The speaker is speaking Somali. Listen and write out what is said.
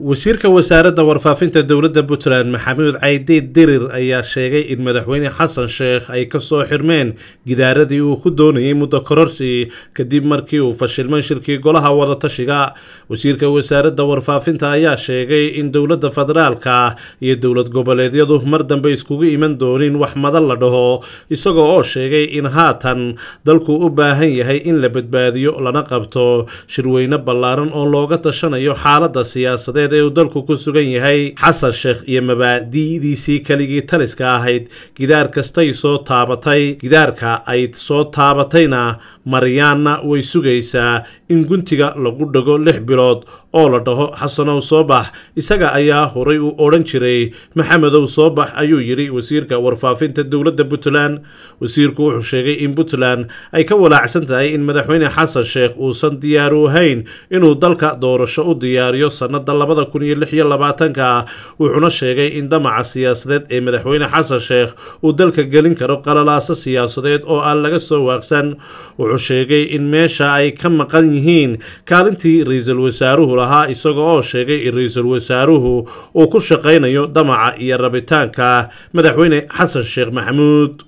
wasiirka wasaaradda warfaafinta dowladda puntland maxamuud caydi dirir ayaa sheegay in madaxweyne xasan sheekh ay kasoo xirmeen gidaaradii uu ku doonayey muddo kororsi kadib markii uu fashilmay shirkii golaha wadatashiga wasiirka wasaaradda warfaafinta ayaa sheegay in dowladda federaalka iyo dowlad goboleedyadu mar dambe iskugu iman doonin wax madal la dhaho isagoo oo sheegay in haatan dalku u baahan yahay in la badbaadiyo lana qabto shirweyne ballaaran oo looga tashanayo xaaladda siyaasadeed dheeradeed ee uu dalku ku sugan yahay xasan sheekh iyo mabaadi'diisii keligii taliska ahayd gidaar kastay soo taabatay gidaarka ay soo taabatayna maryaanna way sugaysaa in guntiga lagu dhago lix bilood oo la dhaho xasanow soobax isaga ayaa horay u odhan jiray maxamedow soobax ayuu yidhi wasiirka warfaafinta dowladda puntland wasiirku wuxuu sheegay in puntland ay ka walaacsan tahay in madaxweyne xasan sheekh uusan diyaaru ahayn inuu dalka doorasho u diyaariyo sannada labada kun iyo lix iyo labaatanka ah wuxuuna sheegay in damaca siyaasadeed ee madaxweyne xasan sheekh uu dalka gelin karo qalalaaso siyaasadeed oo aan laga soo waaqsan wuxuu sheegay in meesha ay ka maqan yihiin kaalintii ra-iisul wasaaruhu lahaa isaga oo sheegay in ra-iisul wasaaruhu uu ku shaqaynayo damaca iyo rabitaanka madaxweyne xasan sheekh maxamuud